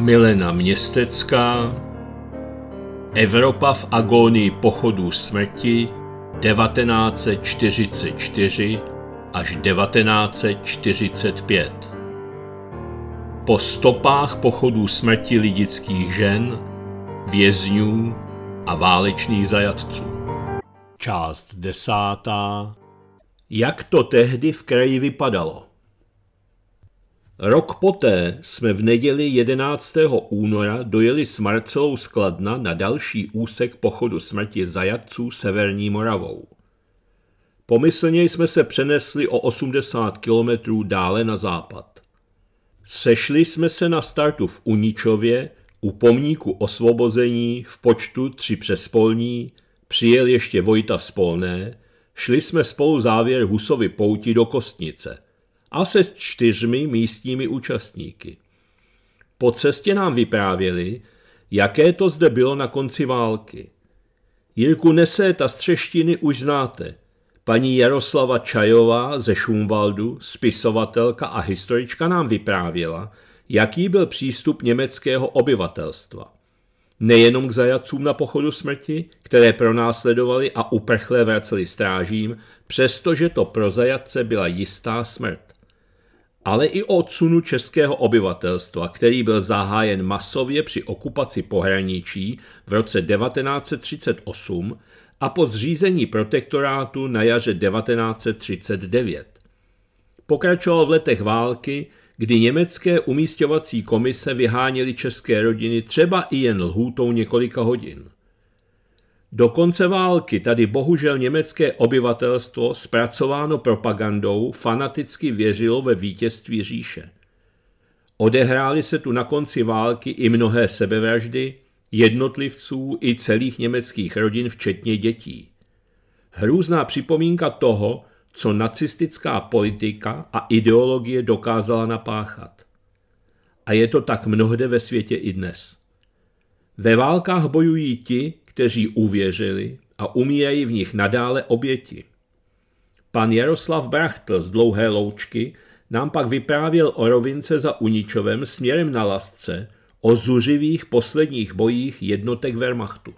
Milena Městecká Evropa v agónii pochodů smrti 1944 až 1945. Po stopách pochodů smrti lidických žen, vězňů a válečných zajatců. Část desátá. Jak to tehdy v kraji vypadalo? Rok poté jsme v neděli 11. února dojeli s Marcelou skladna na další úsek pochodu smrti zajatců Severní Moravou. Pomyslně jsme se přenesli o 80 kilometrů dále na západ. Sešli jsme se na startu v Uničově u pomníku osvobození v počtu tři přespolní, přijel ještě Vojta Spolné, šli jsme spolu závěr Husovy pouti do Kostnice – a se čtyřmi místními účastníky. Po cestě nám vyprávěli, jaké to zde bylo na konci války. Jirku nese z Třeštiny už znáte. Paní Jaroslava Čajová ze Šumvaldu, spisovatelka a historička nám vyprávěla, jaký byl přístup německého obyvatelstva. Nejenom k zajacům na pochodu smrti, které pronásledovali a uprchle vraceli strážím, přestože to pro zajatce byla jistá smrt ale i o odsunu českého obyvatelstva, který byl zahájen masově při okupaci pohraničí v roce 1938 a po zřízení protektorátu na jaře 1939. Pokračoval v letech války, kdy německé umístěvací komise vyháněly české rodiny třeba i jen lhůtou několika hodin. Do konce války tady bohužel německé obyvatelstvo, zpracováno propagandou, fanaticky věřilo ve vítězství říše. Odehrály se tu na konci války i mnohé sebevraždy, jednotlivců i celých německých rodin, včetně dětí. Hrůzná připomínka toho, co nacistická politika a ideologie dokázala napáchat. A je to tak mnohde ve světě i dnes. Ve válkách bojují ti, kteří uvěřili a umírají v nich nadále oběti. Pan Jaroslav Brachtl z Dlouhé loučky nám pak vyprávěl o rovince za Uničovem směrem na Lasce, o zuřivých posledních bojích jednotek Wehrmachtu.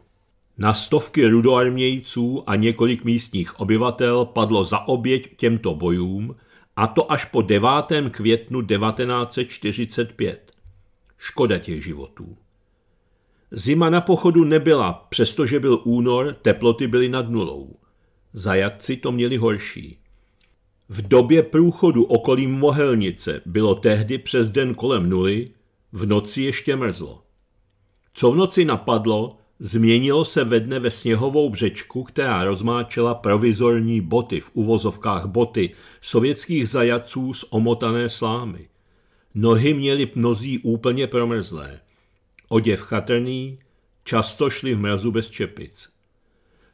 Na stovky rudoarmějců a několik místních obyvatel padlo za oběť těmto bojům, a to až po 9. květnu 1945. Škoda těch životů. Zima na pochodu nebyla, přestože byl únor, teploty byly nad nulou. Zajatci to měli horší. V době průchodu okolím Mohelnice bylo tehdy přes den kolem nuly, v noci ještě mrzlo. Co v noci napadlo, změnilo se ve dne ve sněhovou břečku, která rozmáčela provizorní boty v uvozovkách boty sovětských zajaců z omotané slámy. Nohy měly mnozí úplně promrzlé – oděv chatrný, často šli v mrazu bez čepic.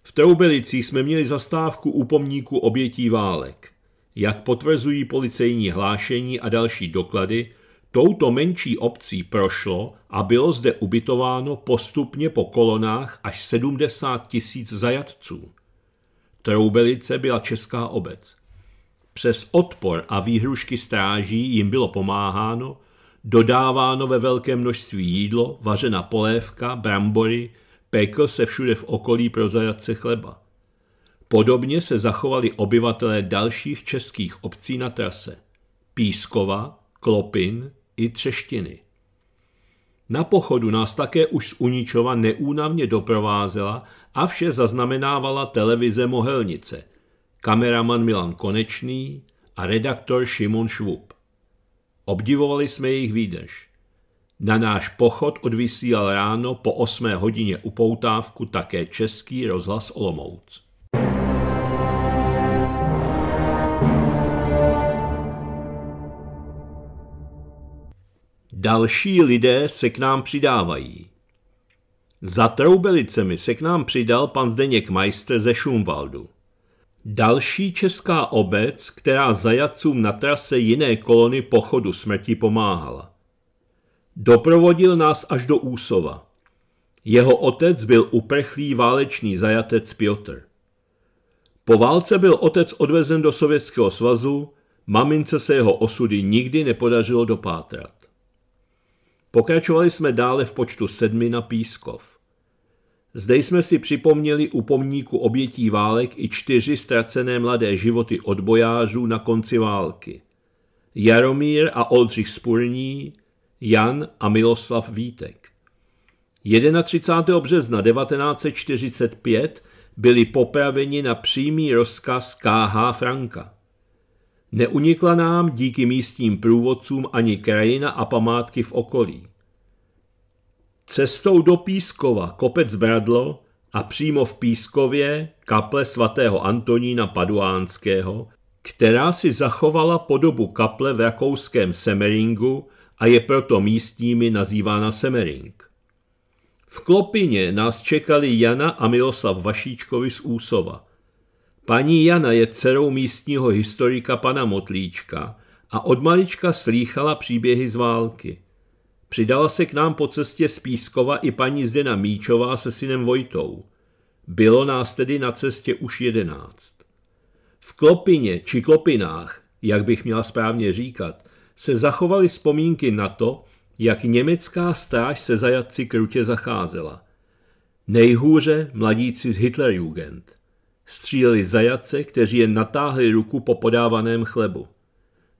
V Troubelicích jsme měli zastávku u pomníku obětí válek. Jak potvrzují policejní hlášení a další doklady, touto menší obcí prošlo a bylo zde ubytováno postupně po kolonách až 70 tisíc zajatců. Troubelice byla česká obec. Přes odpor a výhrušky stráží jim bylo pomáháno Dodáváno ve velkém množství jídlo, vařena polévka, brambory, pekl se všude v okolí pro zajatce chleba. Podobně se zachovali obyvatelé dalších českých obcí na trase. Pískova, Klopin i Třeštiny. Na pochodu nás také už z Uničova neúnavně doprovázela a vše zaznamenávala televize Mohelnice, kameraman Milan Konečný a redaktor Šimon Švuk. Obdivovali jsme jejich výdrž. Na náš pochod odvysílal ráno po 8 hodině upoutávku také Český rozhlas Olomouc. Další lidé se k nám přidávají. Za troubelicemi se k nám přidal pan Zdeněk Majster ze Šumvaldu. Další česká obec, která zajacům na trase jiné kolony pochodu smrti pomáhala. Doprovodil nás až do Úsova. Jeho otec byl uprchlý válečný zajatec Piotr. Po válce byl otec odvezen do Sovětského svazu, mamince se jeho osudy nikdy nepodařilo dopátrat. Pokračovali jsme dále v počtu sedmi na Pískov. Zde jsme si připomněli u pomníku obětí válek i čtyři ztracené mladé životy odbojářů na konci války. Jaromír a Oldřich Spurní, Jan a Miloslav Vítek. 31. března 1945 byli popraveni na přímý rozkaz KH Franka. Neunikla nám díky místním průvodcům ani krajina a památky v okolí. Cestou do Pískova kopec Bradlo a přímo v Pískově kaple svatého Antonína Paduánského, která si zachovala podobu kaple v rakouském Semeringu a je proto místními nazývána Semering. V Klopině nás čekali Jana a Miloslav Vašíčkovi z Úsova. Paní Jana je dcerou místního historika pana Motlíčka a od malička slýchala příběhy z války – Přidala se k nám po cestě z Pískova i paní Zdena Míčová se synem Vojtou. Bylo nás tedy na cestě už jedenáct. V Klopině či Klopinách, jak bych měla správně říkat, se zachovaly vzpomínky na to, jak německá stráž se zajatci krutě zacházela. Nejhůře mladíci z Hitlerjugend. Stříleli zajatce, kteří je natáhli ruku po podávaném chlebu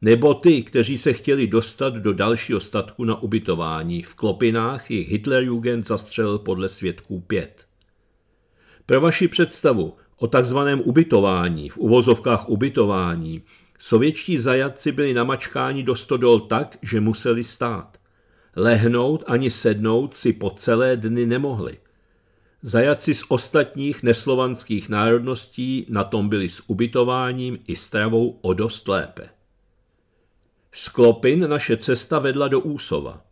nebo ty, kteří se chtěli dostat do dalšího statku na ubytování. V Klopinách i Hitlerjugend zastřelil podle svědků pět. Pro vaši představu o takzvaném ubytování, v uvozovkách ubytování, sovětští zajatci byli namačkáni do stodol tak, že museli stát. Lehnout ani sednout si po celé dny nemohli. Zajaci z ostatních neslovanských národností na tom byli s ubytováním i stravou o dost lépe. Z Klopin naše cesta vedla do Úsova.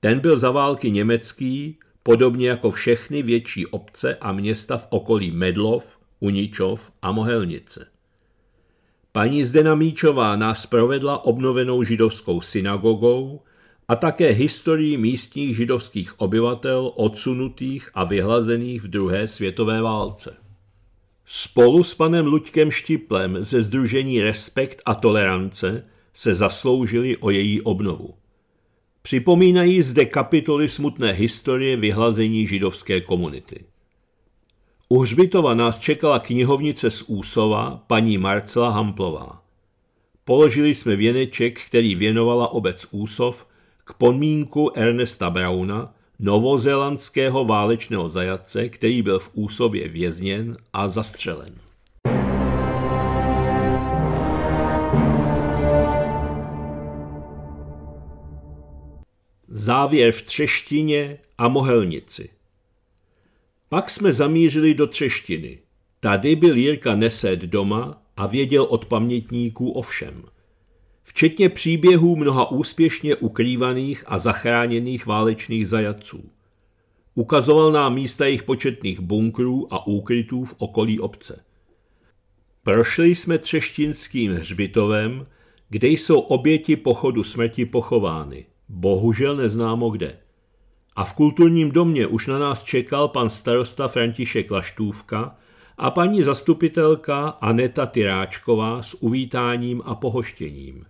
Ten byl za války německý, podobně jako všechny větší obce a města v okolí Medlov, Uničov a Mohelnice. Paní Zdena Míčová nás provedla obnovenou židovskou synagogou a také historií místních židovských obyvatel odsunutých a vyhlazených v druhé světové válce. Spolu s panem Luďkem Štiplem ze Združení Respekt a tolerance se zasloužili o její obnovu. Připomínají zde kapitoly smutné historie vyhlazení židovské komunity. U hřbitova nás čekala knihovnice z Úsova, paní Marcela Hamplová. Položili jsme věneček, který věnovala obec Úsov, k pomínku Ernesta Brauna, novozélandského válečného zajatce, který byl v Úsově vězněn a zastřelen. závěr v třeštině a mohelnici. Pak jsme zamířili do třeštiny. Tady byl Jirka Nesed doma a věděl od pamětníků o všem. Včetně příběhů mnoha úspěšně ukrývaných a zachráněných válečných zajatců. Ukazoval nám místa jejich početných bunkrů a úkrytů v okolí obce. Prošli jsme třeštinským hřbitovem, kde jsou oběti pochodu smrti pochovány – Bohužel neznámo kde. A v kulturním domě už na nás čekal pan starosta František Laštůvka a paní zastupitelka Aneta Tyráčková s uvítáním a pohoštěním.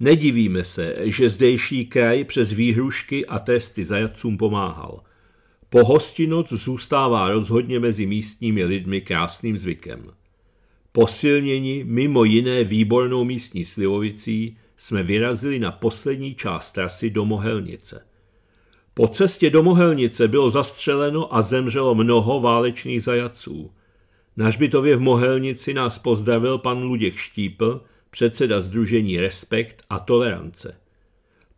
Nedivíme se, že zdejší kraj přes výhrušky a testy zajatcům pomáhal. Pohostinoc zůstává rozhodně mezi místními lidmi krásným zvykem. Posilněni mimo jiné výbornou místní slivovicí, jsme vyrazili na poslední část trasy do Mohelnice. Po cestě do Mohelnice bylo zastřeleno a zemřelo mnoho válečných zajaců. Na Žbitově v Mohelnici nás pozdravil pan Luděk Štípl, předseda Združení Respekt a tolerance.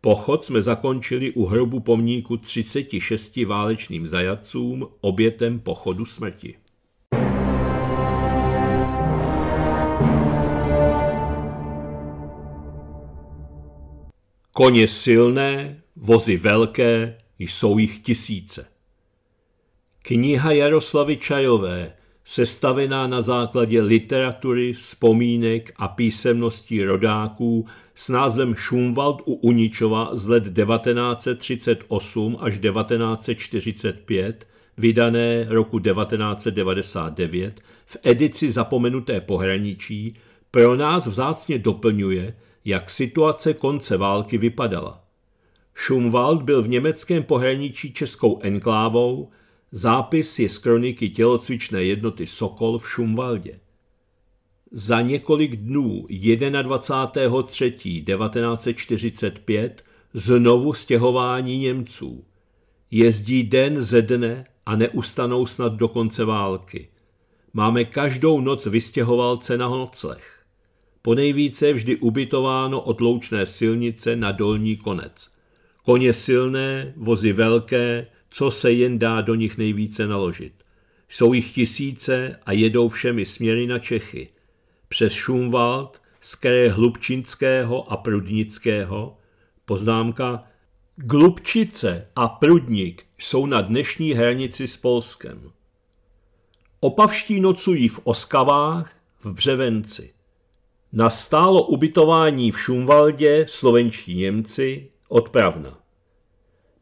Pochod jsme zakončili u hrobu pomníku 36 válečným zajacům obětem pochodu smrti. Koně silné, vozy velké, jsou jich tisíce. Kniha Jaroslavy Čajové, sestavená na základě literatury, vzpomínek a písemností rodáků s názvem Šumwald u Uničova z let 1938 až 1945, vydané roku 1999 v edici Zapomenuté pohraničí, pro nás vzácně doplňuje – jak situace konce války vypadala. Schumwald byl v německém pohraničí českou enklávou, zápis je z kroniky tělocvičné jednoty Sokol v Schumwaldě. Za několik dnů 21.3.1945 1945 znovu stěhování Němců. Jezdí den ze dne a neustanou snad do konce války. Máme každou noc vystěhovalce na nocleh. Ponejvíce vždy ubytováno odloučné silnice na dolní konec. Koně silné, vozy velké, co se jen dá do nich nejvíce naložit. Jsou jich tisíce a jedou všemi směry na Čechy. Přes Šumwald, z které Hlubčinského a Prudnického, poznámka Glubčice a Prudník jsou na dnešní hranici s Polskem. Opavští nocují v Oskavách v Břevenci. Na stálo ubytování v Šumvaldě slovenští Němci odpravna.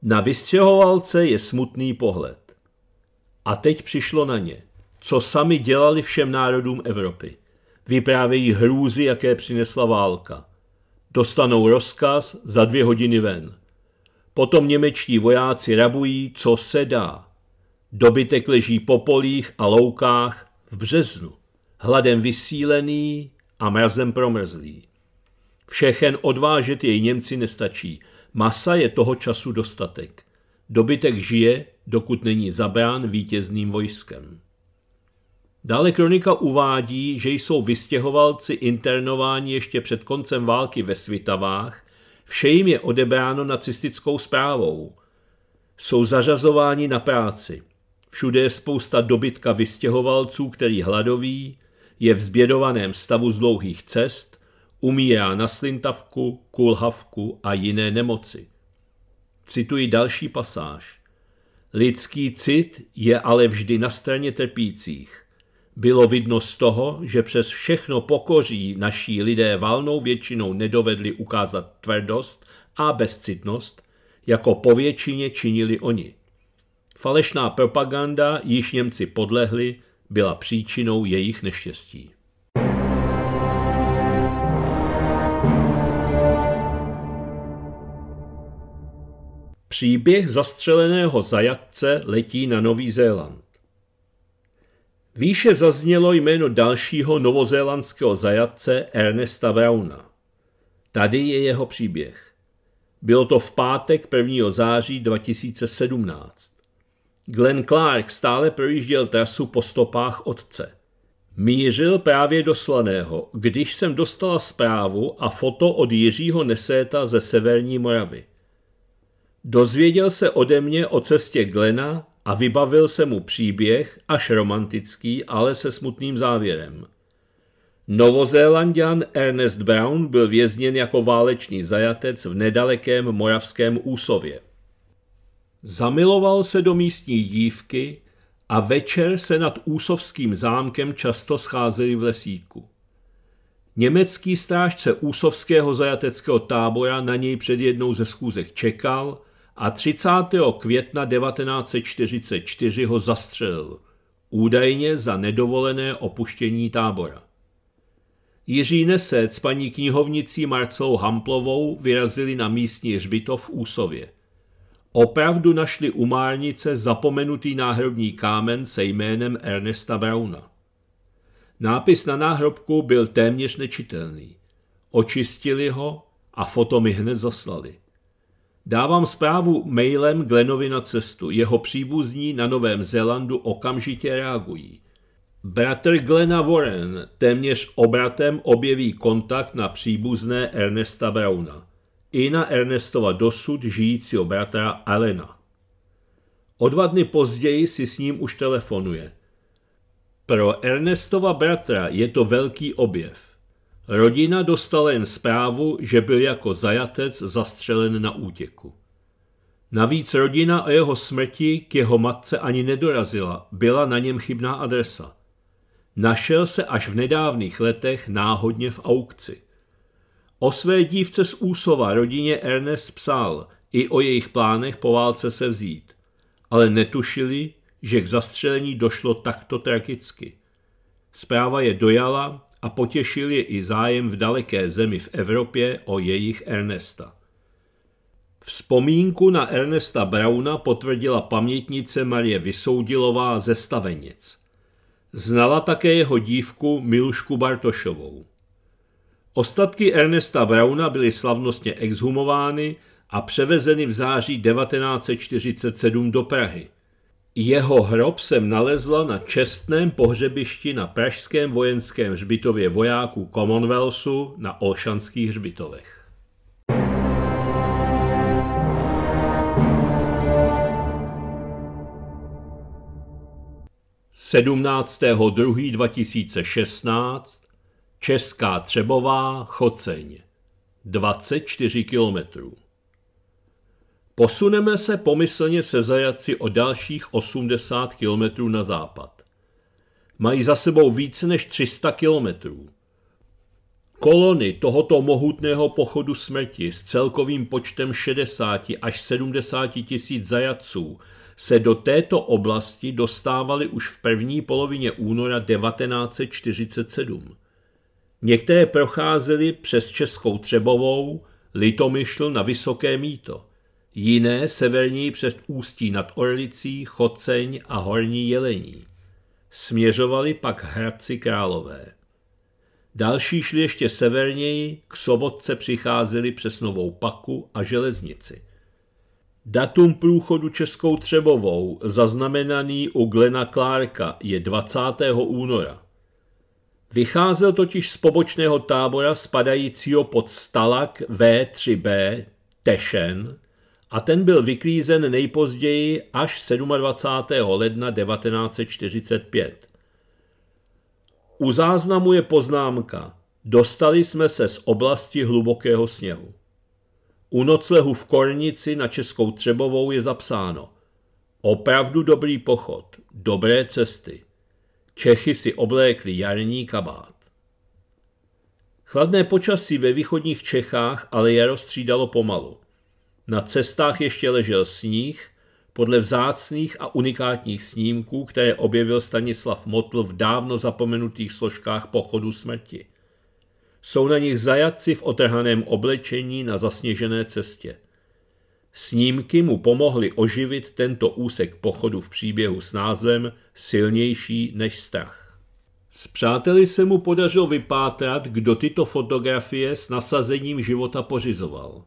Na vystřehovalce je smutný pohled. A teď přišlo na ně, co sami dělali všem národům Evropy. Vyprávějí hrůzy, jaké přinesla válka. Dostanou rozkaz za dvě hodiny ven. Potom němečtí vojáci rabují, co se dá. Dobytek leží po polích a loukách v březnu. Hladem vysílený, a mrazem promrzlý. Všechen odvážet jej Němci nestačí. Masa je toho času dostatek. Dobytek žije, dokud není zabrán vítězným vojskem. Dále kronika uvádí, že jsou vystěhovalci internováni ještě před koncem války ve Svitavách, vše jim je odebráno nacistickou zprávou. Jsou zařazováni na práci. Všude je spousta dobytka vystěhovalců, který hladoví, je v zbědovaném stavu z dlouhých cest, umírá na slintavku, kulhavku a jiné nemoci. Cituji další pasáž. Lidský cit je ale vždy na straně trpících. Bylo vidno z toho, že přes všechno pokoří naší lidé valnou většinou nedovedli ukázat tvrdost a bezcitnost, jako povětšině činili oni. Falešná propaganda již Němci podlehli byla příčinou jejich neštěstí. Příběh zastřeleného zajatce letí na Nový Zéland. Výše zaznělo jméno dalšího novozélandského zajatce Ernesta Brauna. Tady je jeho příběh. Bylo to v pátek 1. září 2017. Glenn Clark stále projížděl trasu po stopách otce. Mířil právě do Slaného, když jsem dostala zprávu a foto od Jiřího Neséta ze Severní Moravy. Dozvěděl se ode mě o cestě Glena a vybavil se mu příběh, až romantický, ale se smutným závěrem. Novozélandian Ernest Brown byl vězněn jako válečný zajatec v nedalekém moravském úsově. Zamiloval se do místní dívky a večer se nad Úsovským zámkem často scházeli v lesíku. Německý strážce Úsovského zajateckého tábora na něj před jednou ze schůzek čekal a 30. května 1944 ho zastřelil, údajně za nedovolené opuštění tábora. Jiří Nesec s paní knihovnicí Marcelou Hamplovou vyrazili na místní hřbitov v Úsově opravdu našli u Márnice zapomenutý náhrobní kámen se jménem Ernesta Brauna. Nápis na náhrobku byl téměř nečitelný. Očistili ho a foto mi hned zaslali. Dávám zprávu mailem Glenovi na cestu. Jeho příbuzní na Novém Zélandu okamžitě reagují. Bratr Glena Warren téměř obratem objeví kontakt na příbuzné Ernesta Brauna i na Ernestova dosud žijícího bratra Alena. O dva dny později si s ním už telefonuje. Pro Ernestova bratra je to velký objev. Rodina dostala jen zprávu, že byl jako zajatec zastřelen na útěku. Navíc rodina o jeho smrti k jeho matce ani nedorazila, byla na něm chybná adresa. Našel se až v nedávných letech náhodně v aukci. O své dívce z Úsova rodině Ernest psal i o jejich plánech po válce se vzít, ale netušili, že k zastřelení došlo takto tragicky. Zpráva je dojala a potěšil je i zájem v daleké zemi v Evropě o jejich Ernesta. Vzpomínku na Ernesta Brauna potvrdila pamětnice Marie Vysoudilová ze Staveněc. Znala také jeho dívku Milušku Bartošovou. Ostatky Ernesta Brauna byly slavnostně exhumovány a převezeny v září 1947 do Prahy. Jeho hrob jsem nalezla na čestném pohřebišti na pražském vojenském hřbitově vojáků Commonwealthu na Olšanských hřbitovech. Sedmnáctého 2016 Česká Třebová, Choceň, 24 km. Posuneme se pomyslně se zajaci o dalších 80 km na západ. Mají za sebou více než 300 kilometrů. Kolony tohoto mohutného pochodu smrti s celkovým počtem 60 až 70 tisíc zajaců se do této oblasti dostávaly už v první polovině února 1947. Některé procházely přes Českou Třebovou, Litomyšl na Vysoké míto, jiné severní přes Ústí nad Orlicí, Choceň a Horní Jelení. Směřovali pak Hradci Králové. Další šli ještě severněji, k Sobotce přicházeli přes Novou Paku a Železnici. Datum průchodu Českou Třebovou, zaznamenaný u Glena Klárka, je 20. února. Vycházel totiž z pobočného tábora spadajícího pod stalak V3B Tešen a ten byl vyklízen nejpozději až 27. ledna 1945. U záznamu je poznámka Dostali jsme se z oblasti hlubokého sněhu. U noclehu v Kornici na Českou Třebovou je zapsáno Opravdu dobrý pochod, dobré cesty. Čechy si oblékli jarní kabát. Chladné počasí ve východních Čechách ale jaro střídalo pomalu. Na cestách ještě ležel sníh, podle vzácných a unikátních snímků, které objevil Stanislav Motl v dávno zapomenutých složkách pochodu smrti. Jsou na nich zajatci v otrhaném oblečení na zasněžené cestě. Snímky mu pomohly oživit tento úsek pochodu v příběhu s názvem Silnější než strach. S přáteli se mu podařilo vypátrat, kdo tyto fotografie s nasazením života pořizoval.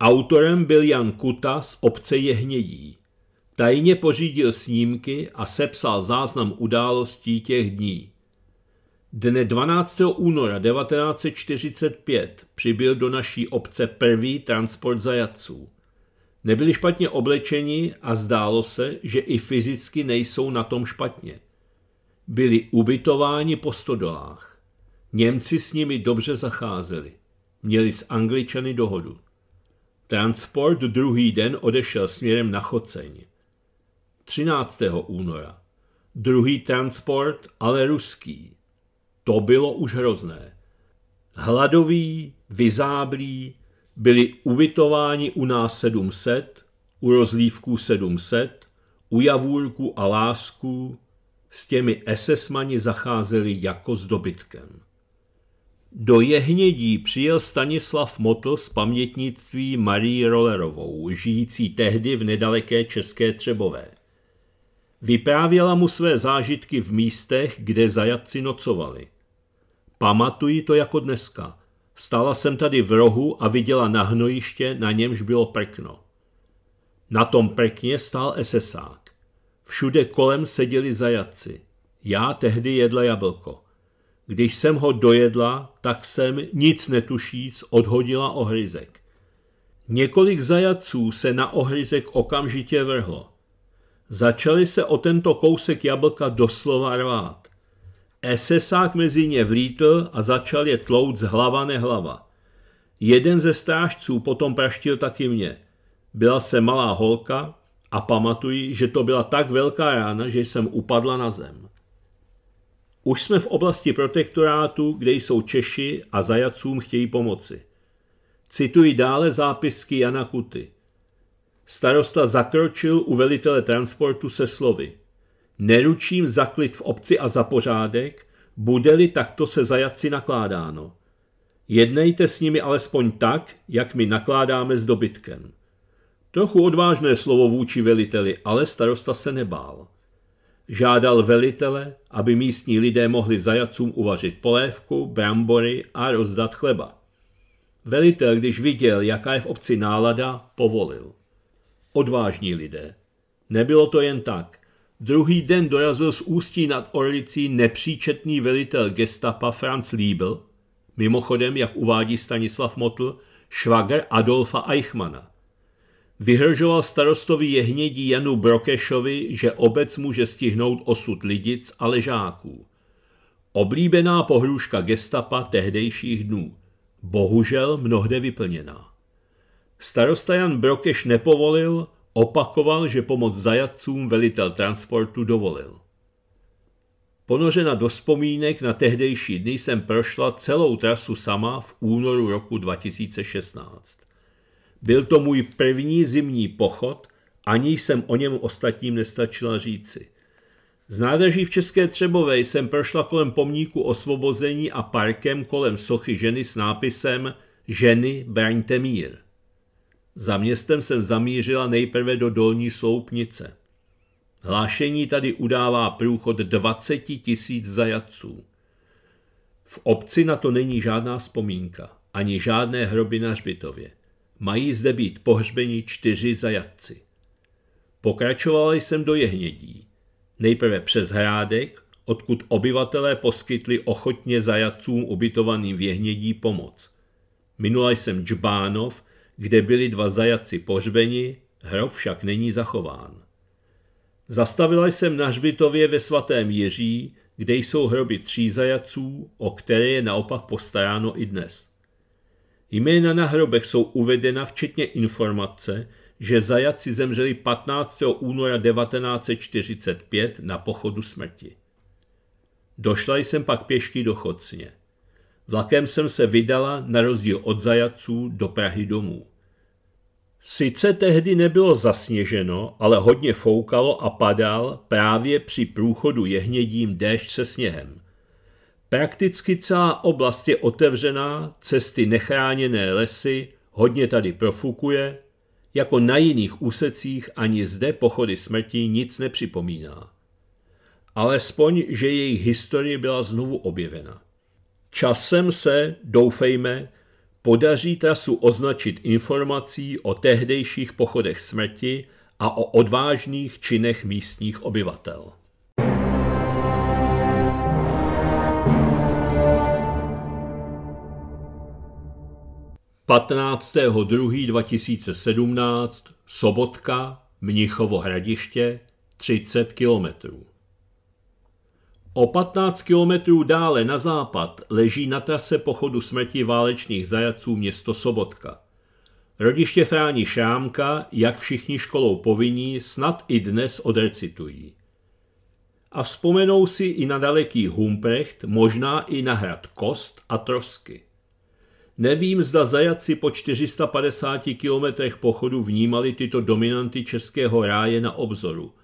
Autorem byl Jan Kuta z obce Jehnědí. Tajně pořídil snímky a sepsal záznam událostí těch dní. Dne 12. února 1945 přibyl do naší obce první transport zajatců – Nebyli špatně oblečeni a zdálo se, že i fyzicky nejsou na tom špatně. Byli ubytováni po stodolách. Němci s nimi dobře zacházeli. Měli s Angličany dohodu. Transport druhý den odešel směrem na Choceň. 13. února. Druhý transport, ale ruský. To bylo už hrozné. Hladový, vyzáblý, byli ubytováni u nás 700, u rozlívků 700, u javůrku a lásků, s těmi esesmani zacházeli jako s dobytkem. Do Jehnědí přijel Stanislav Motl z pamětnictví Marie Rollerovou, žijící tehdy v nedaleké České Třebové. Vyprávěla mu své zážitky v místech, kde zajatci nocovali. Pamatuji to jako dneska – Stála jsem tady v rohu a viděla na hnojiště, na němž bylo prkno. Na tom prkně stál esesák. Všude kolem seděli zajatci. Já tehdy jedla jablko. Když jsem ho dojedla, tak jsem, nic netušíc, odhodila ohryzek. Několik zajaců se na ohryzek okamžitě vrhlo. Začali se o tento kousek jablka doslova rvát. Esesák mezi ně vlítl a začal je tlout z hlava nehlava. Jeden ze strážců potom praštil taky mě. Byla se malá holka a pamatuji, že to byla tak velká rána, že jsem upadla na zem. Už jsme v oblasti protektorátu, kde jsou Češi a zajacům chtějí pomoci. Cituji dále zápisky Jana Kuty. Starosta zakročil u velitele transportu se slovy – Neručím zaklit v obci a za pořádek, bude-li takto se zajatci nakládáno. Jednejte s nimi alespoň tak, jak my nakládáme s dobytkem. Trochu odvážné slovo vůči veliteli, ale starosta se nebál. Žádal velitele, aby místní lidé mohli zajacům uvařit polévku, brambory a rozdat chleba. Velitel, když viděl, jaká je v obci nálada, povolil. Odvážní lidé. Nebylo to jen tak. Druhý den dorazil z Ústí nad Orlicí nepříčetný velitel gestapa Franz Liebel, mimochodem, jak uvádí Stanislav Motl, švagr Adolfa Eichmana. Vyhrožoval starostovi jehnědí Janu Brokešovi, že obec může stihnout osud lidic a ležáků. Oblíbená pohrůžka gestapa tehdejších dnů. Bohužel mnohde vyplněná. Starosta Jan Brokeš nepovolil, Opakoval, že pomoc zajatcům velitel transportu dovolil. Ponořena do vzpomínek na tehdejší dny jsem prošla celou trasu sama v únoru roku 2016. Byl to můj první zimní pochod, ani jsem o něm ostatním nestačila říci. Z nádraží v České Třebové jsem prošla kolem pomníku osvobození a parkem kolem sochy ženy s nápisem Ženy, braňte mír. Za městem jsem zamířila nejprve do dolní sloupnice. Hlášení tady udává průchod 20 tisíc zajaců. V obci na to není žádná vzpomínka, ani žádné hroby na hřbitově. Mají zde být pohřbeni čtyři zajatci. Pokračovala jsem do jehnědí. Nejprve přes hrádek, odkud obyvatelé poskytli ochotně zajatcům ubytovaným v jehnědí pomoc. Minula jsem Džbánov, kde byli dva zajaci pořbeni, hrob však není zachován. Zastavila jsem na hřbitově ve svatém Jiří, kde jsou hroby tří zajaců, o které je naopak postaráno i dnes. Jména na hrobech jsou uvedena včetně informace, že zajaci zemřeli 15. února 1945 na pochodu smrti. Došla jsem pak pěšky do Chocně. Vlakem jsem se vydala, na rozdíl od zajaců, do Prahy domů. Sice tehdy nebylo zasněženo, ale hodně foukalo a padal právě při průchodu jehnědím déšť se sněhem. Prakticky celá oblast je otevřená, cesty nechráněné lesy, hodně tady profukuje, jako na jiných úsecích ani zde pochody smrti nic nepřipomíná. Alespoň, že jejich historie byla znovu objevena. Časem se, doufejme, podaří trasu označit informací o tehdejších pochodech smrti a o odvážných činech místních obyvatel. Patnáctého 2017 Sobotka, Mnichovo hradiště, 30 kilometrů. O 15 kilometrů dále na západ leží na trase pochodu smrti válečných zajaců město Sobotka. Rodiště Fráni Šámka, jak všichni školou povinní, snad i dnes odrecitují. A vzpomenou si i na daleký Humprecht, možná i na hrad Kost a Trosky. Nevím, zda zajaci po 450 kilometrech pochodu vnímali tyto dominanty českého ráje na obzoru –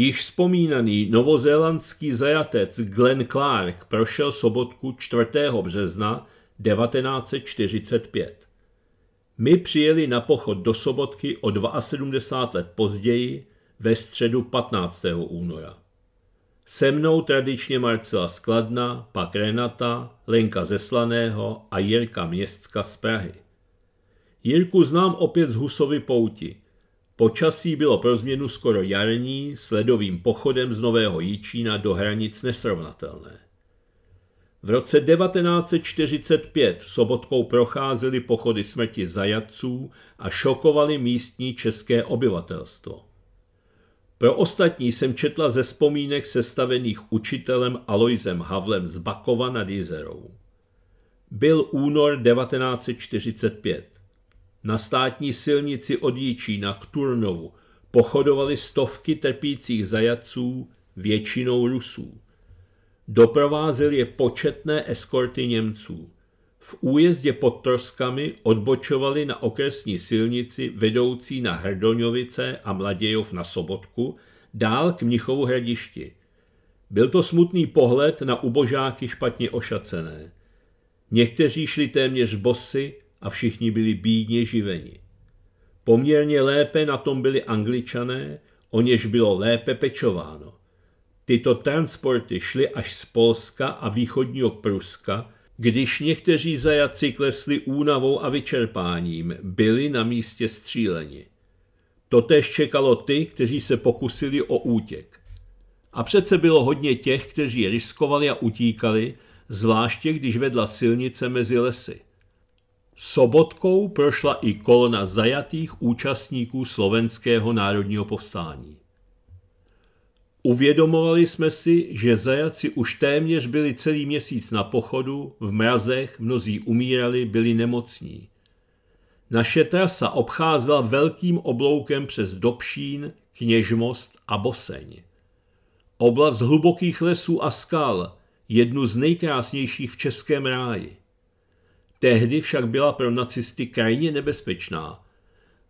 Již vzpomínaný novozélandský zajatec Glenn Clark prošel sobotku 4. března 1945. My přijeli na pochod do sobotky o 72 let později, ve středu 15. února. Se mnou tradičně Marcela Skladna, pak Renata, Lenka Zeslaného a Jirka Městská z Prahy. Jirku znám opět z Husovy pouti – Počasí bylo pro změnu skoro jarní, s ledovým pochodem z Nového Jíčína do hranic nesrovnatelné. V roce 1945 sobotkou procházely pochody smrti zajatců a šokovaly místní české obyvatelstvo. Pro ostatní jsem četla ze vzpomínek sestavených učitelem Aloisem Havlem z Bakova nad Jizerou. Byl únor 1945. Na státní silnici od Jíčína k Turnovu pochodovaly stovky trpících zajaců, většinou Rusů. Doprovázel je početné eskorty Němců. V újezdě pod Troskami odbočovali na okresní silnici vedoucí na Hrdoňovice a Mladějov na Sobotku, dál k Mnichovu hradišti. Byl to smutný pohled na ubožáky špatně ošacené. Někteří šli téměř bosy, a všichni byli bídně živeni. Poměrně lépe na tom byli angličané, o něž bylo lépe pečováno. Tyto transporty šly až z Polska a východního Pruska, když někteří zajaci klesli únavou a vyčerpáním, byli na místě stříleni. Totež čekalo ty, kteří se pokusili o útěk. A přece bylo hodně těch, kteří riskovali a utíkali, zvláště když vedla silnice mezi lesy. Sobotkou prošla i kolona zajatých účastníků slovenského národního povstání. Uvědomovali jsme si, že zajaci už téměř byli celý měsíc na pochodu, v mrazech, mnozí umírali, byli nemocní. Naše trasa obcházela velkým obloukem přes Dobšín, Kněžmost a Boseň. Oblast hlubokých lesů a skal, jednu z nejkrásnějších v Českém ráji. Tehdy však byla pro nacisty krajně nebezpečná.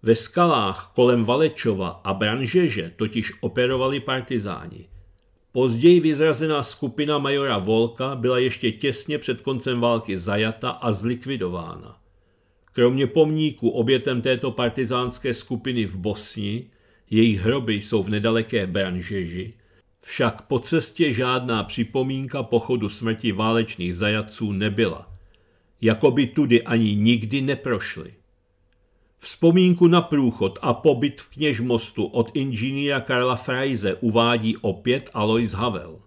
Ve skalách kolem Valečova a Branžeže totiž operovali partizáni. Později vyzrazená skupina majora Volka byla ještě těsně před koncem války zajata a zlikvidována. Kromě pomníku obětem této partizánské skupiny v Bosni, jejich hroby jsou v nedaleké Branžeži, však po cestě žádná připomínka pochodu smrti válečných zajaců nebyla jako by tudy ani nikdy neprošli. Vzpomínku na průchod a pobyt v kněžmostu od inženýra Karla Freise uvádí opět Alois Havel.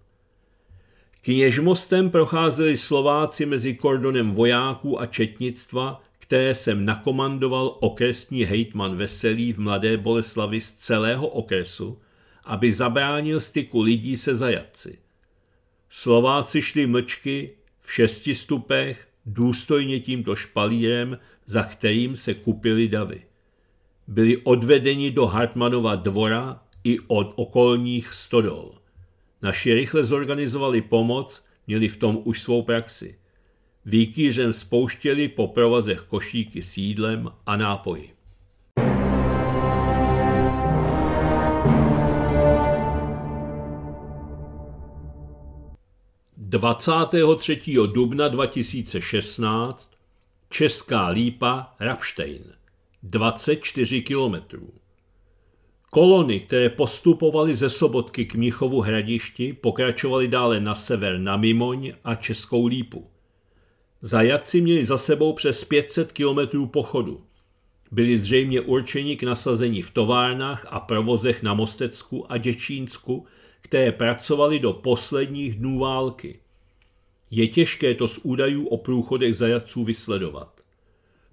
Kněžmostem procházeli Slováci mezi kordonem vojáků a četnictva, které jsem nakomandoval okresní hejtman Veselý v Mladé Boleslavi z celého okresu, aby zabránil styku lidí se zajatci. Slováci šli mlčky v šesti stupech, důstojně tímto špalírem, za kterým se kupili davy. Byli odvedeni do Hartmanova dvora i od okolních stodol. Naši rychle zorganizovali pomoc, měli v tom už svou praxi. Výkýřem spouštěli po provazech košíky s jídlem a nápoji. 23. dubna 2016 Česká lípa Rapštejn 24 km. Kolony, které postupovaly ze Sobotky k Míchovu hradišti, pokračovaly dále na sever na Mimoň a Českou lípu. Zajatci měli za sebou přes 500 km pochodu. Byli zřejmě určeni k nasazení v továrnách a provozech na Mostecku a Děčínsku, které pracovali do posledních dnů války. Je těžké to z údajů o průchodech zajatců vysledovat.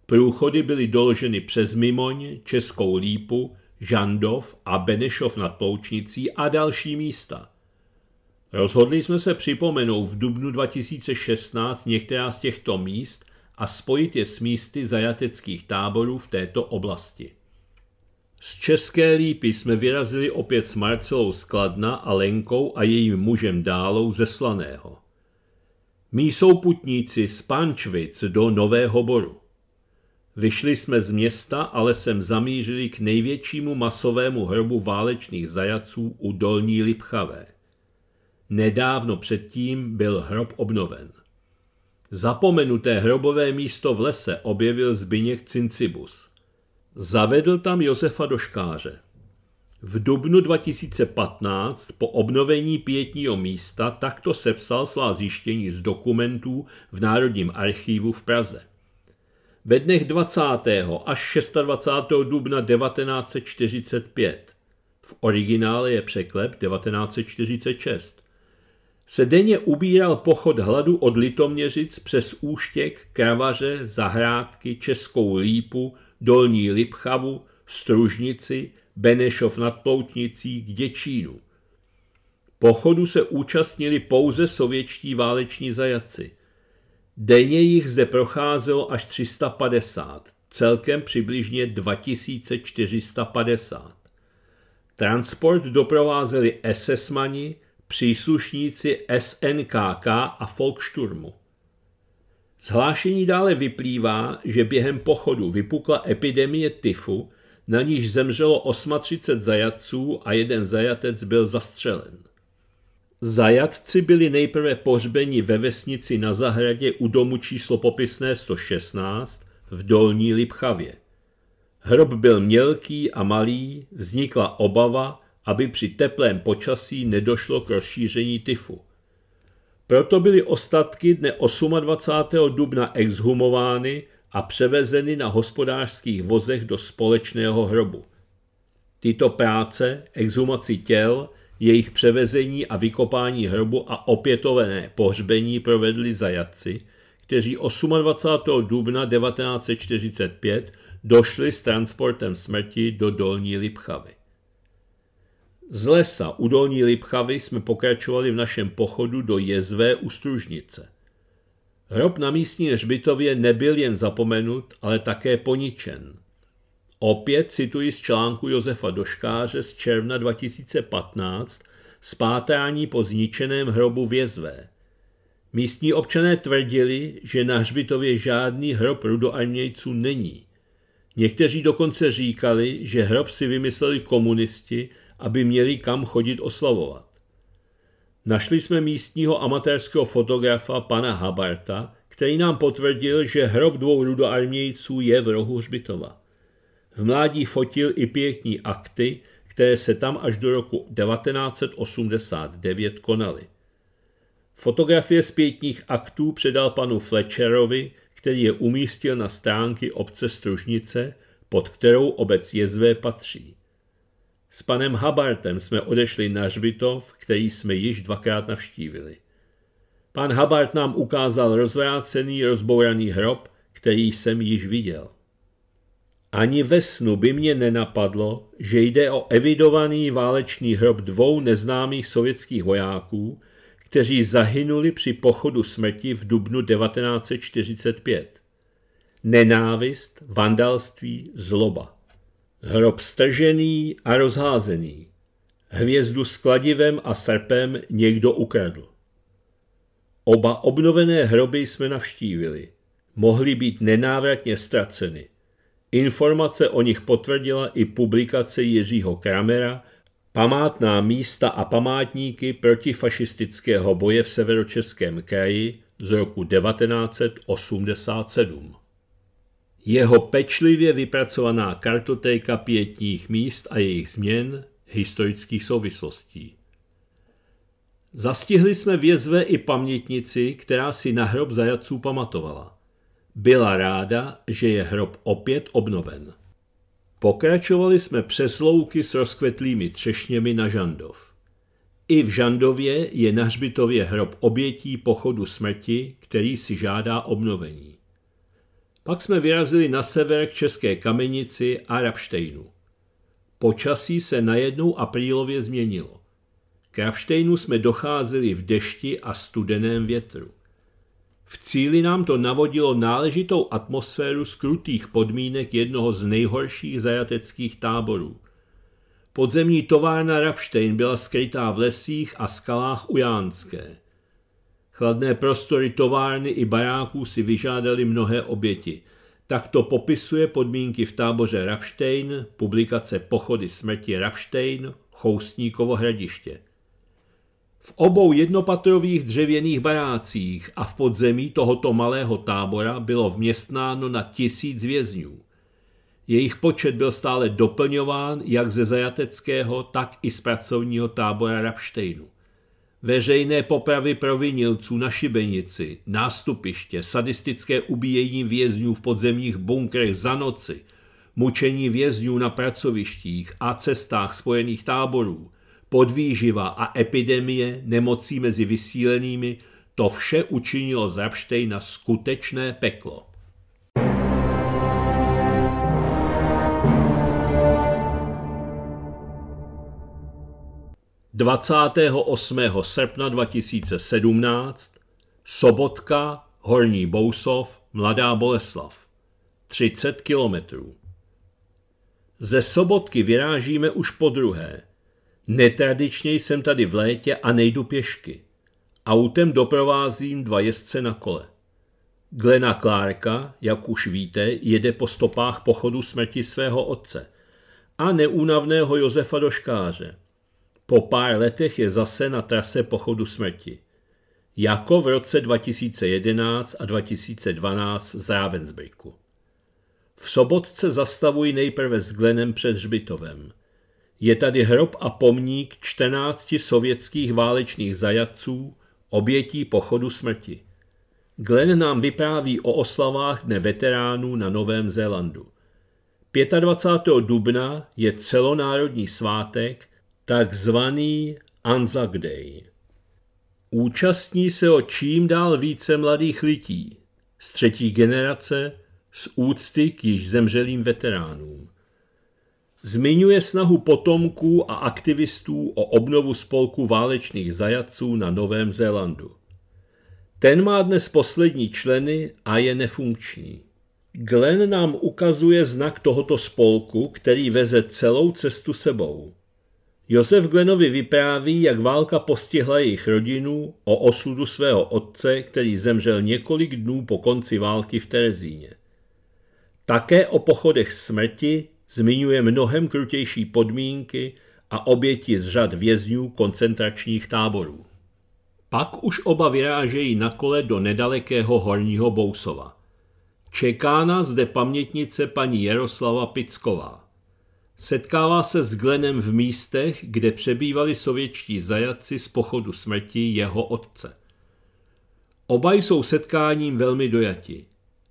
Průchody byly doloženy přes Mimoň, Českou lípu, Žandov a Benešov nad Poučnicí a další místa. Rozhodli jsme se připomenout v dubnu 2016 některá z těchto míst a spojit je s místy zajateckých táborů v této oblasti. Z České lípy jsme vyrazili opět s Marcelou Skladna a Lenkou a jejím mužem Dálou ze Slaného. Mí souputníci z Pančvic do Nového Boru. Vyšli jsme z města, ale sem zamířili k největšímu masovému hrobu válečných zajaců u Dolní Lipchavé. Nedávno předtím byl hrob obnoven. Zapomenuté hrobové místo v lese objevil Zbyněk Cincibus. Zavedl tam Josefa do škáře. V dubnu 2015 po obnovení pětního místa takto sepsal svá zjištění z dokumentů v Národním archívu v Praze. Ve dnech 20. až 26. dubna 1945 v originále je překlep 1946 se denně ubíral pochod hladu od Litoměřic přes Úštěk, Kravaře, Zahrádky, Českou Lípu, Dolní Lipchavu, Stružnici, Benešov nad Ploutnicí k Děčínu. Pochodu se účastnili pouze sovětští váleční zajaci. Denně jich zde procházelo až 350, celkem přibližně 2450. Transport doprovázeli SS-mani, příslušníci SNKK a Volksturmu. Zhlášení dále vyplývá, že během pochodu vypukla epidemie tyfu, na níž zemřelo 38 zajatců a jeden zajatec byl zastřelen. Zajatci byli nejprve pohřbeni ve vesnici na zahradě u domu číslo popisné 116 v Dolní Lipchavě. Hrob byl mělký a malý, vznikla obava, aby při teplém počasí nedošlo k rozšíření tyfu. Proto byly ostatky dne 28. dubna exhumovány a převezeny na hospodářských vozech do společného hrobu. Tyto práce, exhumaci těl, jejich převezení a vykopání hrobu a opětovené pohřbení provedli zajatci, kteří 28. dubna 1945 došli s transportem smrti do Dolní Lipchavy. Z lesa u Dolní Lipchavy jsme pokračovali v našem pochodu do jezvé u Stružnice – Hrob na místní hřbitově nebyl jen zapomenut, ale také poničen. Opět cituji z článku Josefa Doškáře z června 2015 spátání po zničeném hrobu vězvé. Místní občané tvrdili, že na hřbitově žádný hrob rudoarmějců není. Někteří dokonce říkali, že hrob si vymysleli komunisti, aby měli kam chodit oslavovat. Našli jsme místního amatérského fotografa pana Habarta, který nám potvrdil, že hrob dvou rudoarmějců je v rohu hřbitova. V mládí fotil i pěkní akty, které se tam až do roku 1989 konaly. Fotografie z pětních aktů předal panu Fletcherovi, který je umístil na stránky obce Stružnice, pod kterou obec Jezve patří. S panem Habartem jsme odešli na Žbitov, který jsme již dvakrát navštívili. Pan Habart nám ukázal rozvrácený, rozbouraný hrob, který jsem již viděl. Ani ve snu by mě nenapadlo, že jde o evidovaný válečný hrob dvou neznámých sovětských vojáků, kteří zahynuli při pochodu smrti v dubnu 1945. Nenávist, vandalství, zloba hrob stržený a rozházený. Hvězdu s kladivem a srpem někdo ukradl. Oba obnovené hroby jsme navštívili. Mohly být nenávratně ztraceny. Informace o nich potvrdila i publikace Jiřího Kramera Památná místa a památníky protifašistického boje v severočeském kraji z roku 1987. Jeho pečlivě vypracovaná kartotéka pětních míst a jejich změn, historických souvislostí. Zastihli jsme vězve i pamětnici, která si na hrob zajatců pamatovala. Byla ráda, že je hrob opět obnoven. Pokračovali jsme přes louky s rozkvetlými třešněmi na Žandov. I v Žandově je na hřbitově hrob obětí pochodu smrti, který si žádá obnovení. Pak jsme vyrazili na sever k české kamenici a Rapštejnu. Počasí se najednou aprílově změnilo. K Rapštejnu jsme docházeli v dešti a studeném větru. V cíli nám to navodilo náležitou atmosféru skrutých podmínek jednoho z nejhorších zajateckých táborů. Podzemní továrna Rapštejn byla skrytá v lesích a skalách Ujánské – Chladné prostory továrny i baráků si vyžádali mnohé oběti. Takto popisuje podmínky v táboře Rapštejn publikace Pochody smrti Rapštejn Choustníkovo hradiště. V obou jednopatrových dřevěných barácích a v podzemí tohoto malého tábora bylo vměstnáno na tisíc vězňů. Jejich počet byl stále doplňován jak ze zajateckého, tak i z pracovního tábora Rapštejnu. Veřejné popravy provinilců na Šibenici, nástupiště, sadistické ubíjení vězňů v podzemních bunkrech za noci, mučení vězňů na pracovištích a cestách spojených táborů, podvýživa a epidemie nemocí mezi vysílenými, to vše učinilo z Rapštejna skutečné peklo. 28. srpna 2017 Sobotka, Horní Bousov, Mladá Boleslav. 30 kilometrů. Ze Sobotky vyrážíme už po druhé. Netradičně jsem tady v létě a nejdu pěšky. Autem doprovázím dva jezdce na kole. Glena Klárka, jak už víte, jede po stopách pochodu smrti svého otce a neúnavného Josefa Doškáře – po pár letech je zase na trase pochodu smrti. Jako v roce 2011 a 2012 z Ravensbrücku. V sobotce zastavují nejprve s Glenem před Žbitovem. Je tady hrob a pomník 14 sovětských válečných zajatců, obětí pochodu smrti. Glen nám vypráví o oslavách Dne veteránů na Novém Zélandu. 25. dubna je celonárodní svátek takzvaný Anzac Day. Účastní se o čím dál více mladých lidí z třetí generace z úcty k již zemřelým veteránům. Zmiňuje snahu potomků a aktivistů o obnovu spolku válečných zajatců na Novém Zélandu. Ten má dnes poslední členy a je nefunkční. Glenn nám ukazuje znak tohoto spolku, který veze celou cestu sebou. Josef Glenovi vypráví, jak válka postihla jejich rodinu o osudu svého otce, který zemřel několik dnů po konci války v Terezíně. Také o pochodech smrti zmiňuje mnohem krutější podmínky a oběti z řad vězňů koncentračních táborů. Pak už oba vyrážejí na kole do nedalekého Horního Bousova. Čeká nás zde pamětnice paní Jaroslava Picková. Setkává se s Glenem v místech, kde přebývali sovětští zajatci z pochodu smrti jeho otce. Oba jsou setkáním velmi dojati.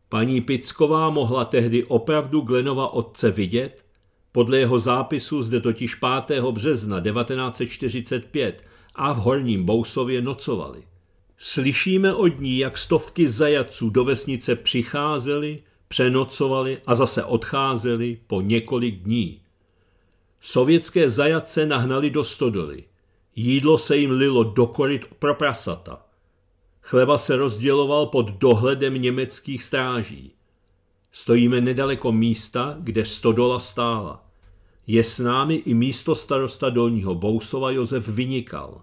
Paní Picková mohla tehdy opravdu Glenova otce vidět, podle jeho zápisu zde totiž 5. března 1945 a v Horním Bousově nocovali. Slyšíme od ní, jak stovky zajaců do vesnice přicházeli, přenocovali a zase odcházeli po několik dní. Sovětské zajatce nahnali do stodoly. Jídlo se jim lilo do koryt pro prasata. Chleba se rozděloval pod dohledem německých stráží. Stojíme nedaleko místa, kde stodola stála. Je s námi i místo starosta Dolního Bousova Josef Vynikal.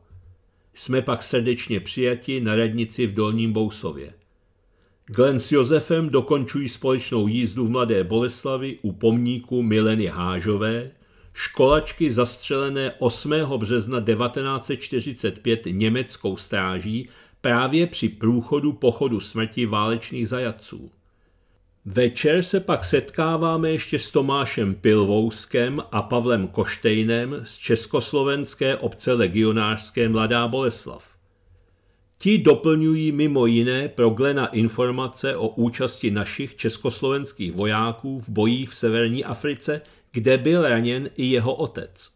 Jsme pak srdečně přijati na radnici v Dolním Bousově. Glenn s Josefem dokončují společnou jízdu v Mladé Boleslavi u pomníku Mileny Hážové – školačky zastřelené 8. března 1945 německou stráží právě při průchodu pochodu smrti válečných zajatců. Večer se pak setkáváme ještě s Tomášem Pilvouskem a Pavlem Koštejnem z československé obce legionářské Mladá Boleslav. Ti doplňují mimo jiné pro Glena informace o účasti našich československých vojáků v bojích v severní Africe – kde byl raněn i jeho otec.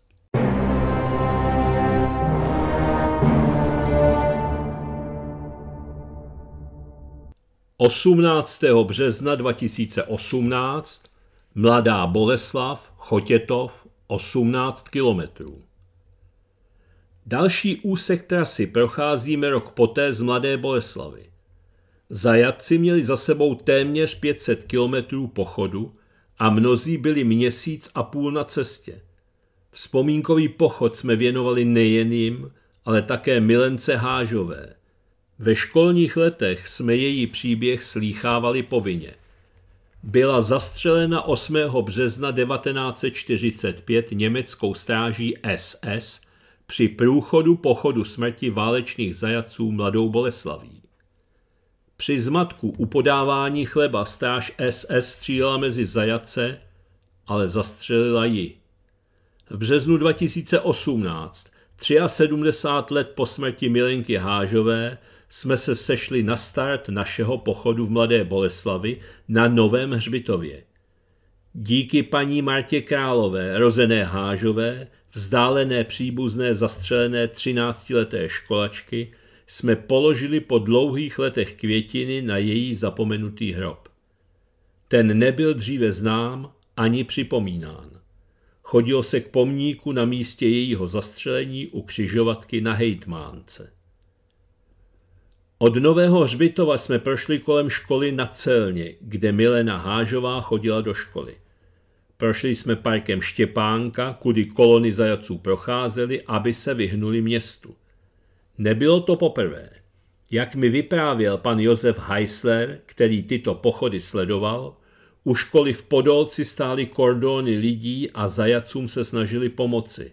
Osmnáctého března 2018 Mladá Boleslav, Chotětov, 18 kilometrů. Další úsek trasy procházíme rok poté z Mladé Boleslavy. Zajatci měli za sebou téměř 500 kilometrů pochodu a mnozí byli měsíc a půl na cestě. Vzpomínkový pochod jsme věnovali nejen jim, ale také Milence Hážové. Ve školních letech jsme její příběh slýchávali povinně. Byla zastřelena 8. března 1945 německou stráží SS při průchodu pochodu smrti válečných zajaců Mladou Boleslaví. Při zmatku u podávání chleba stráž SS střílela mezi zajace, ale zastřelila ji. V březnu 2018, 73 let po smrti Milenky Hážové, jsme se sešli na start našeho pochodu v Mladé Boleslavi na Novém Hřbitově. Díky paní Martě Králové, rozené Hážové, vzdálené příbuzné zastřelené 13-leté školačky, jsme položili po dlouhých letech květiny na její zapomenutý hrob. Ten nebyl dříve znám ani připomínán. Chodil se k pomníku na místě jejího zastřelení u křižovatky na Hejtmánce. Od Nového hřbitova jsme prošli kolem školy na Celně, kde Milena Hážová chodila do školy. Prošli jsme parkem Štěpánka, kudy kolony zajaců procházely, aby se vyhnuli městu. Nebylo to poprvé. Jak mi vyprávěl pan Josef Heisler, který tyto pochody sledoval, u školy v Podolci stály kordony lidí a zajacům se snažili pomoci.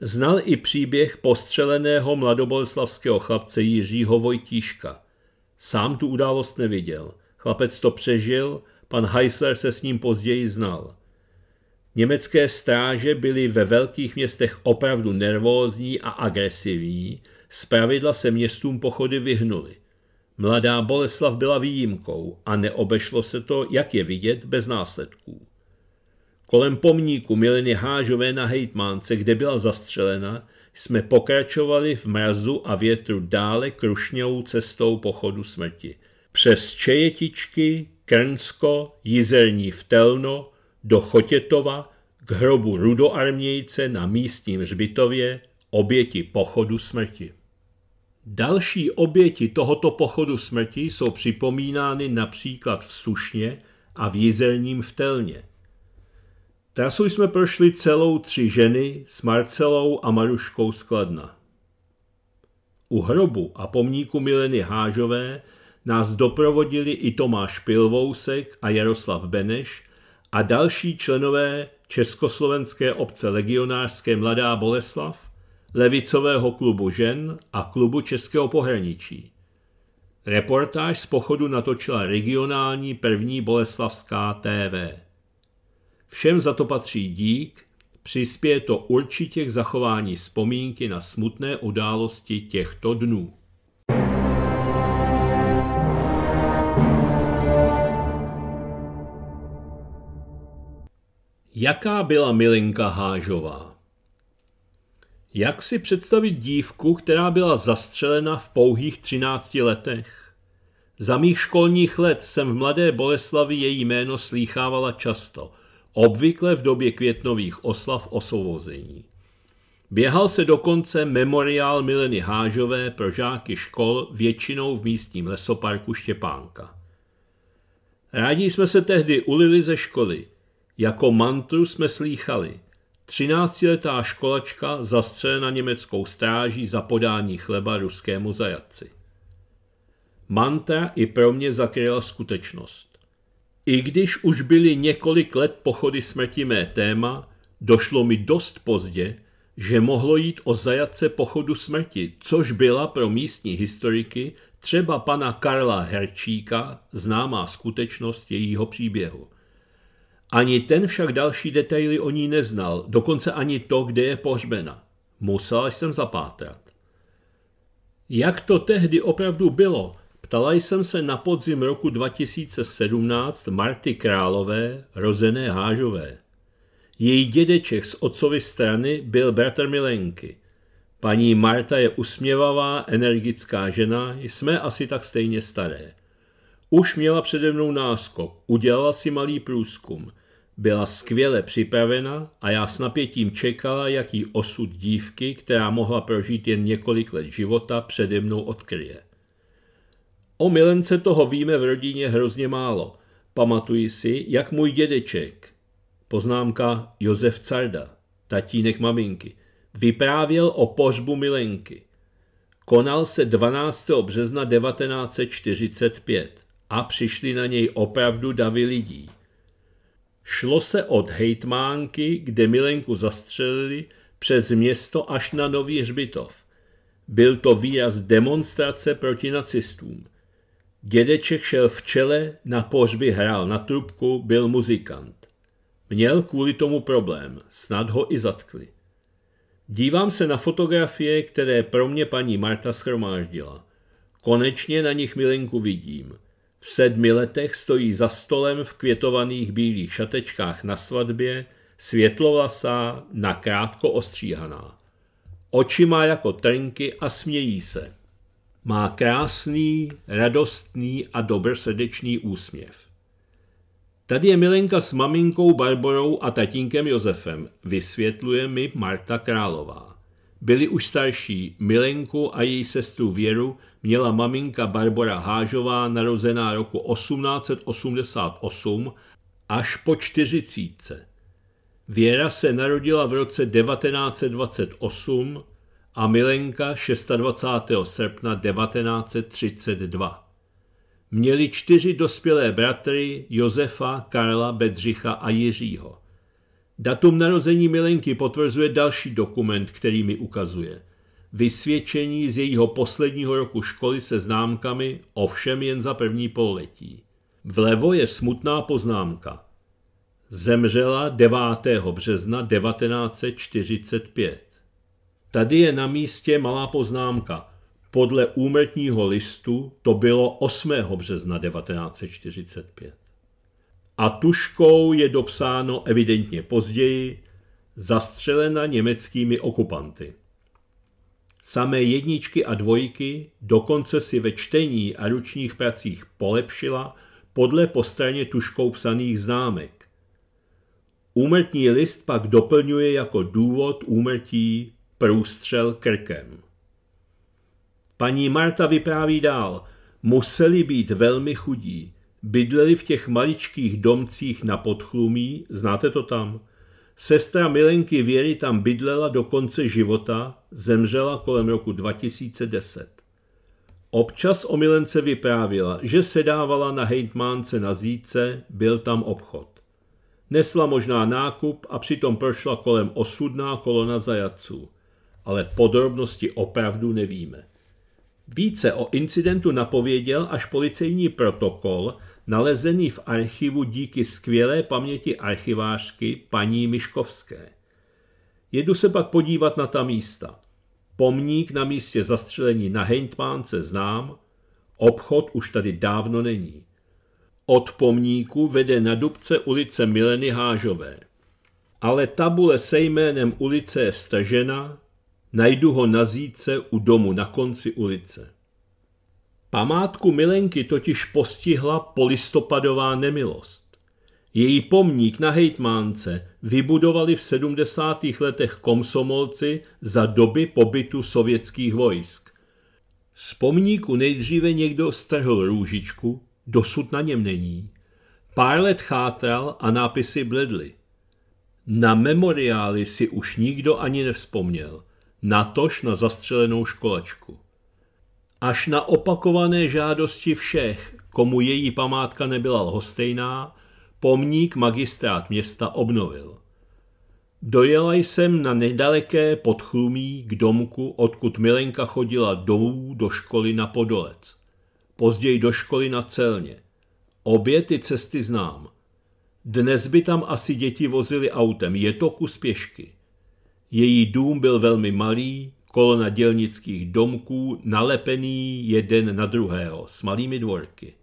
Znal i příběh postřeleného mladoboleslavského chlapce Jiřího Vojtíška. Sám tu událost neviděl. Chlapec to přežil, pan Heisler se s ním později znal. Německé stráže byly ve velkých městech opravdu nervózní a agresivní, Zpravidla se městům pochody vyhnuli. Mladá Boleslav byla výjimkou a neobešlo se to, jak je vidět, bez následků. Kolem pomníku Mileny Hážové na hejtmánce, kde byla zastřelena, jsme pokračovali v mrazu a větru dále krušňou cestou pochodu smrti. Přes Čejetičky, Krnsko, Jizerní v Telno, do Chotětova, k hrobu Rudoarmějce na místním Řbitově, oběti pochodu smrti. Další oběti tohoto pochodu smrti jsou připomínány například v Sušně a v Jizelním v Telně. Trasu jsme prošli celou tři ženy s Marcelou a Maruškou Skladna. U hrobu a pomníku Mileny Hážové nás doprovodili i Tomáš Pilvousek a Jaroslav Beneš a další členové Československé obce legionářské Mladá Boleslav – Levicového klubu žen a klubu Českého pohraničí. Reportáž z pochodu natočila regionální první Boleslavská TV. Všem za to patří dík, přispěje to určitě k zachování vzpomínky na smutné události těchto dnů. Jaká byla Milinka Hážová? Jak si představit dívku, která byla zastřelena v pouhých 13 letech? Za mých školních let jsem v Mladé Boleslavi její jméno slýchávala často, obvykle v době květnových oslav osvobození. Běhal se dokonce memoriál Mileny Hážové pro žáky škol většinou v místním lesoparku Štěpánka. Rádi jsme se tehdy ulili ze školy. Jako mantru jsme slýchali. Třináctiletá školačka zastřelena německou stráží za podání chleba ruskému zajatci. Mantra i pro mě zakryla skutečnost. I když už byly několik let pochody smrti mé téma, došlo mi dost pozdě, že mohlo jít o zajatce pochodu smrti, což byla pro místní historiky třeba pana Karla Herčíka známá skutečnost jejího příběhu. Ani ten však další detaily o ní neznal, dokonce ani to, kde je pohřbena. Musel jsem zapátrat. Jak to tehdy opravdu bylo? Ptala jsem se na podzim roku 2017 Marty Králové, rozené Hážové. Její dědeček z otcovy strany byl bratr Milenky. Paní Marta je usměvavá, energická žena, jsme asi tak stejně staré. Už měla přede mnou náskok, udělala si malý průzkum – byla skvěle připravena a já s napětím čekala, jaký osud dívky, která mohla prožít jen několik let života, přede mnou odkryje. O milence toho víme v rodině hrozně málo. Pamatuji si, jak můj dědeček, poznámka Josef Carda, tatínek maminky, vyprávěl o pořbu milenky. Konal se 12. března 1945 a přišli na něj opravdu davy lidí. Šlo se od hejtmánky, kde Milenku zastřelili, přes město až na Nový Hřbitov. Byl to výjazd demonstrace proti nacistům. Dědeček šel v čele, na pohřbě hrál na trubku, byl muzikant. Měl kvůli tomu problém, snad ho i zatkli. Dívám se na fotografie, které pro mě paní Marta schromáždila. Konečně na nich Milenku vidím. V sedmi letech stojí za stolem v květovaných bílých šatečkách na svatbě, světlovlasá, nakrátko ostříhaná. Oči má jako trnky a smějí se. Má krásný, radostný a dobrsrdečný úsměv. Tady je Milenka s maminkou Barborou a tatínkem Josefem, vysvětluje mi Marta Králová byli už starší. Milenku a její sestru Věru měla maminka Barbora Hážová, narozená roku 1888 až po čtyřicítce. Věra se narodila v roce 1928 a Milenka 26. srpna 1932. Měli čtyři dospělé bratry Josefa, Karla, Bedřicha a Jiřího. Datum narození Milenky potvrzuje další dokument, který mi ukazuje. Vysvědčení z jejího posledního roku školy se známkami, ovšem jen za první pololetí. Vlevo je smutná poznámka. Zemřela 9. března 1945. Tady je na místě malá poznámka. Podle úmrtního listu to bylo 8. března 1945 a tuškou je dopsáno evidentně později zastřelena německými okupanty. Samé jedničky a dvojky dokonce si ve čtení a ručních pracích polepšila podle postraně tuškou psaných známek. Úmrtní list pak doplňuje jako důvod úmrtí průstřel krkem. Paní Marta vypráví dál, museli být velmi chudí, bydleli v těch maličkých domcích na podchlumí, znáte to tam? Sestra milenky Věry tam bydlela do konce života, zemřela kolem roku 2010. Občas o milence vyprávila, že sedávala na hejtmánce na Zíce, byl tam obchod. Nesla možná nákup a přitom prošla kolem osudná kolona zajatců. Ale podrobnosti opravdu nevíme. Více o incidentu napověděl až policejní protokol, nalezený v archivu díky skvělé paměti archivářky paní Miškovské. Jedu se pak podívat na ta místa. Pomník na místě zastřelení na Heintmánce znám, obchod už tady dávno není. Od pomníku vede na dubce ulice Mileny Hážové. Ale tabule se jménem ulice je stažena, najdu ho na zíce u domu na konci ulice. Památku Milenky totiž postihla polistopadová nemilost. Její pomník na hejtmánce vybudovali v 70. letech komsomolci za doby pobytu sovětských vojsk. Z pomníku nejdříve někdo strhl růžičku, dosud na něm není. Pár let chátral a nápisy bledly. Na memoriály si už nikdo ani nevzpomněl, natož na zastřelenou školačku. Až na opakované žádosti všech, komu její památka nebyla lhostejná, pomník magistrát města obnovil. Dojela jsem na nedaleké podchlumí k domku, odkud Milenka chodila domů do školy na Podolec. Později do školy na Celně. Obě ty cesty znám. Dnes by tam asi děti vozili autem, je to kus pěšky. Její dům byl velmi malý, kolona dělnických domků nalepený jeden na druhého s malými dvorky.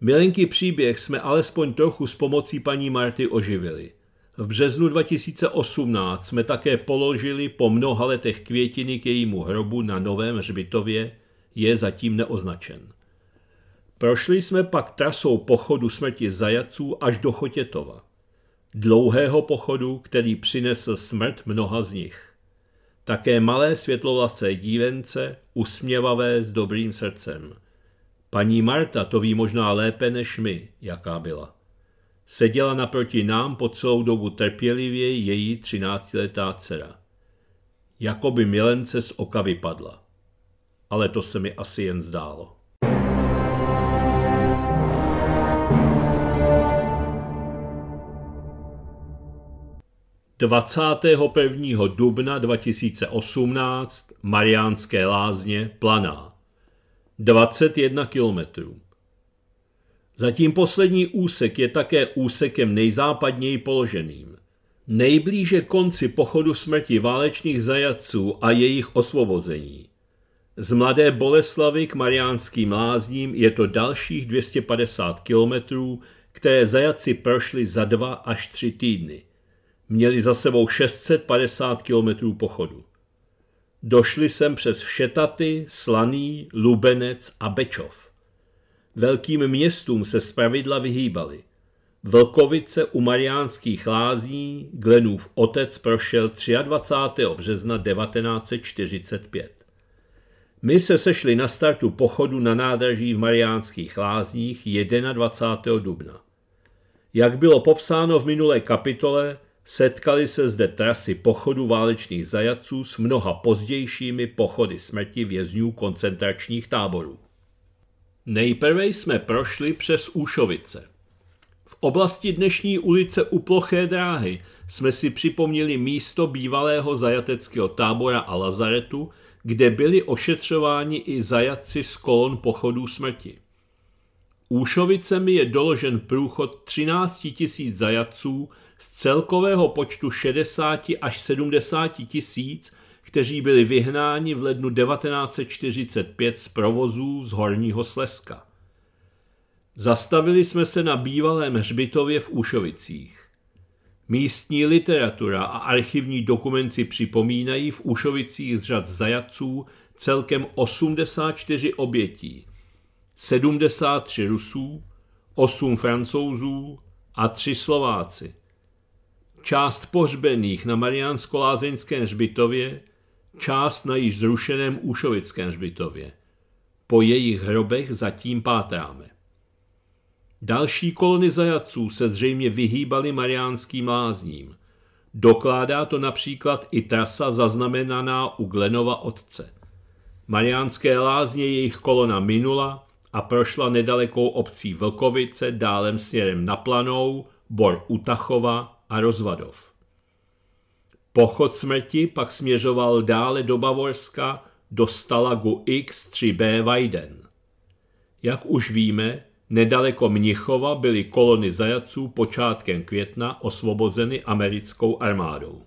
Milenky příběh jsme alespoň trochu s pomocí paní Marty oživili. V březnu 2018 jsme také položili po mnoha letech květiny k jejímu hrobu na Novém Hřbitově, je zatím neoznačen. Prošli jsme pak trasou pochodu smrti zajaců až do Chotětova. Dlouhého pochodu, který přinesl smrt mnoha z nich. Také malé světlovlasé dívence, usměvavé s dobrým srdcem. Paní Marta to ví možná lépe než my, jaká byla. Seděla naproti nám po celou dobu trpělivě její třináctiletá dcera. Jakoby milence z oka vypadla. Ale to se mi asi jen zdálo. 21. dubna 2018 Mariánské lázně Planá 21 kilometrů. Zatím poslední úsek je také úsekem nejzápadněji položeným. Nejblíže konci pochodu smrti válečných zajatců a jejich osvobození. Z Mladé Boleslavy k Mariánským lázním je to dalších 250 kilometrů, které zajaci prošli za dva až tři týdny – Měli za sebou 650 kilometrů pochodu. Došli sem přes Všetaty, Slaný, Lubenec a Bečov. Velkým městům se zpravidla vyhýbali. Vlkovice u Mariánských lázní Glenův otec prošel 23. března 1945. My se sešli na startu pochodu na nádraží v Mariánských lázních 21. dubna. Jak bylo popsáno v minulé kapitole, Setkali se zde trasy pochodu válečných zajatců s mnoha pozdějšími pochody smrti vězňů koncentračních táborů. Nejprve jsme prošli přes Úšovice. V oblasti dnešní ulice u ploché dráhy jsme si připomněli místo bývalého zajateckého tábora a lazaretu, kde byli ošetřováni i zajatci z kolon pochodů smrti. Úšovicemi je doložen průchod 13 000 zajatců z celkového počtu 60 až 70 tisíc, kteří byli vyhnáni v lednu 1945 z provozů z Horního Slezska. Zastavili jsme se na bývalém hřbitově v Úšovicích. Místní literatura a archivní dokumenty připomínají v Úšovicích z řad zajaců celkem 84 obětí, 73 Rusů, 8 Francouzů a 3 Slováci část pohřbených na Mariánsko-Lázeňském hřbitově, část na již zrušeném Úšovickém hřbitově. Po jejich hrobech zatím pátráme. Další kolony zajatců se zřejmě vyhýbaly mariánským lázním. Dokládá to například i trasa zaznamenaná u Glenova otce. Mariánské lázně jejich kolona minula a prošla nedalekou obcí Vlkovice dálem směrem na Planou, Bor Utachova a Rozvadov. Pochod smrti pak směřoval dále do Bavorska do Stalagu X3B Vajden. Jak už víme, nedaleko Mnichova byly kolony zajaců počátkem května osvobozeny americkou armádou.